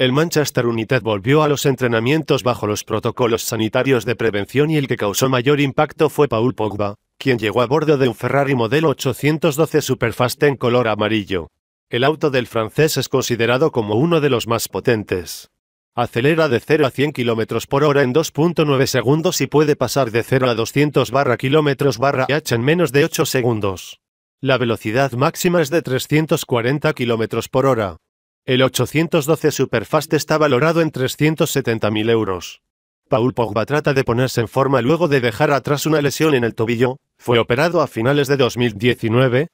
el Manchester United volvió a los entrenamientos bajo los protocolos sanitarios de prevención y el que causó mayor impacto fue Paul Pogba, quien llegó a bordo de un Ferrari modelo 812 Superfast en color amarillo. El auto del francés es considerado como uno de los más potentes. Acelera de 0 a 100 km por hora en 2.9 segundos y puede pasar de 0 a 200 km h en menos de 8 segundos. La velocidad máxima es de 340 km por hora. El 812 Superfast está valorado en 370.000 euros. Paul Pogba trata de ponerse en forma luego de dejar atrás una lesión en el tobillo, fue operado a finales de 2019,